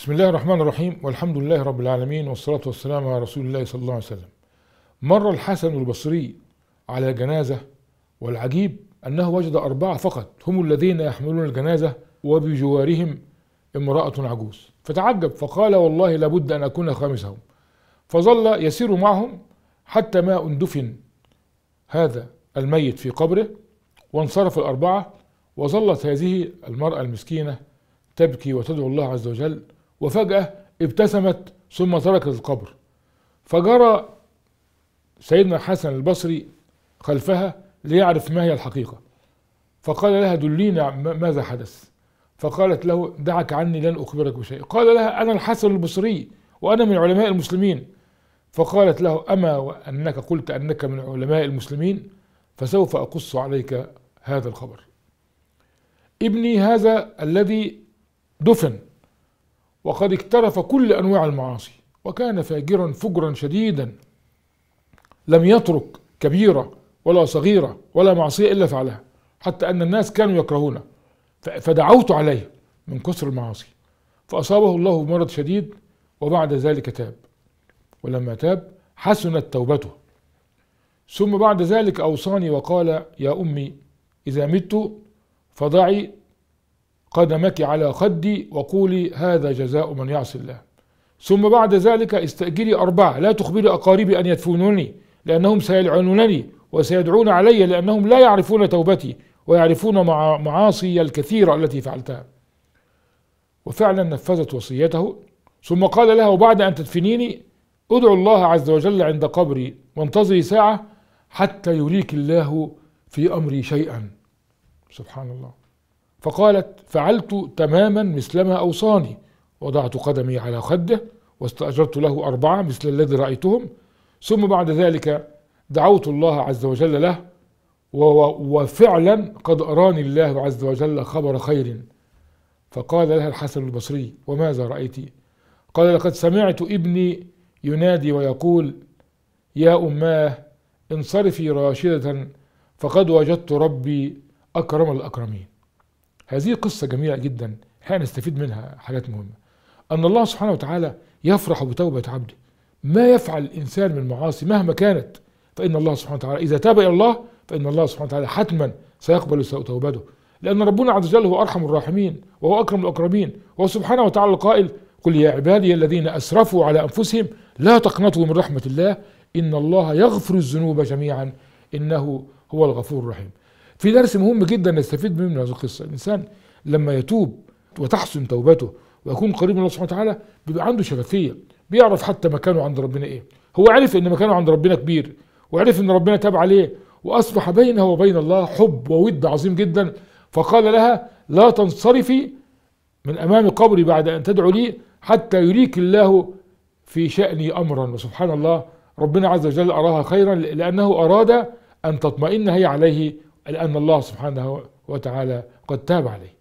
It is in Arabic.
بسم الله الرحمن الرحيم والحمد لله رب العالمين والصلاة والسلام على رسول الله صلى الله عليه وسلم مر الحسن البصري على جنازة والعجيب أنه وجد أربعة فقط هم الذين يحملون الجنازة وبجوارهم امرأة عجوز فتعجب فقال والله لابد أن أكون خامسهم فظل يسير معهم حتى ما اندفن هذا الميت في قبره وانصرف الأربعة وظلت هذه المرأة المسكينة تبكي وتدعو الله عز وجل وفجأة ابتسمت ثم تركت القبر فجرى سيدنا الحسن البصري خلفها ليعرف ما هي الحقيقة فقال لها دلينا ماذا حدث فقالت له دعك عني لن أخبرك بشيء قال لها أنا الحسن البصري وأنا من علماء المسلمين فقالت له أما وأنك قلت أنك من علماء المسلمين فسوف أقص عليك هذا الخبر ابني هذا الذي دفن وقد اكترف كل أنواع المعاصي وكان فاجرا فجرا شديدا لم يترك كبيرة ولا صغيرة ولا معصية إلا فعلها حتى أن الناس كانوا يكرهونه فدعوت عليه من كثر المعاصي فأصابه الله بمرض شديد وبعد ذلك تاب ولما تاب حسنت توبته ثم بعد ذلك أوصاني وقال يا أمي إذا مت فضعي قدمك على خدي وقولي هذا جزاء من يعصي الله ثم بعد ذلك استأجري أربعة لا تخبري أقاربي أن يدفنوني لأنهم سيلعنونني وسيدعون علي لأنهم لا يعرفون توبتي ويعرفون معاصي الكثيرة التي فعلتها وفعلا نفذت وصيته ثم قال لها وبعد أن تدفنيني ادعو الله عز وجل عند قبري وانتظري ساعة حتى يريك الله في أمري شيئا سبحان الله فقالت فعلت تماما مثلما أوصاني وضعت قدمي على خده واستأجرت له أربعة مثل الذي رأيتهم ثم بعد ذلك دعوت الله عز وجل له وفعلا قد أراني الله عز وجل خبر خير فقال لها الحسن البصري وماذا رأيت قال لقد سمعت ابني ينادي ويقول يا أماه انصرفي راشدة فقد وجدت ربي أكرم الأكرمين هذه قصة جميلة جدا هنستفيد منها حاجات مهمة أن الله سبحانه وتعالى يفرح بتوبة عبده ما يفعل الإنسان من معاصي مهما كانت فإن الله سبحانه وتعالى إذا تاب إلى الله فإن الله سبحانه وتعالى حتما سيقبل توبته لأن ربنا عز وجل هو أرحم الراحمين وهو أكرم الأكرمين وهو سبحانه وتعالى القائل قل يا عبادي الذين أسرفوا على أنفسهم لا تقنطوا من رحمة الله إن الله يغفر الذنوب جميعا إنه هو الغفور الرحيم في درس مهم جدا نستفيد منه من هذه القصه الانسان لما يتوب وتحسن توبته ويكون قريب من الله سبحانه وتعالى بيبقى عنده شفافيه بيعرف حتى مكانه عند ربنا ايه هو عرف ان مكانه عند ربنا كبير وعرف ان ربنا تاب عليه واصبح بينه وبين الله حب وود عظيم جدا فقال لها لا تنصرفي من امام قبري بعد ان تدعو لي حتى يريك الله في شاني امرا وسبحان الله ربنا عز وجل اراها خيرا لانه اراد ان تطمئن هي عليه لأن الله سبحانه وتعالى قد تاب عليه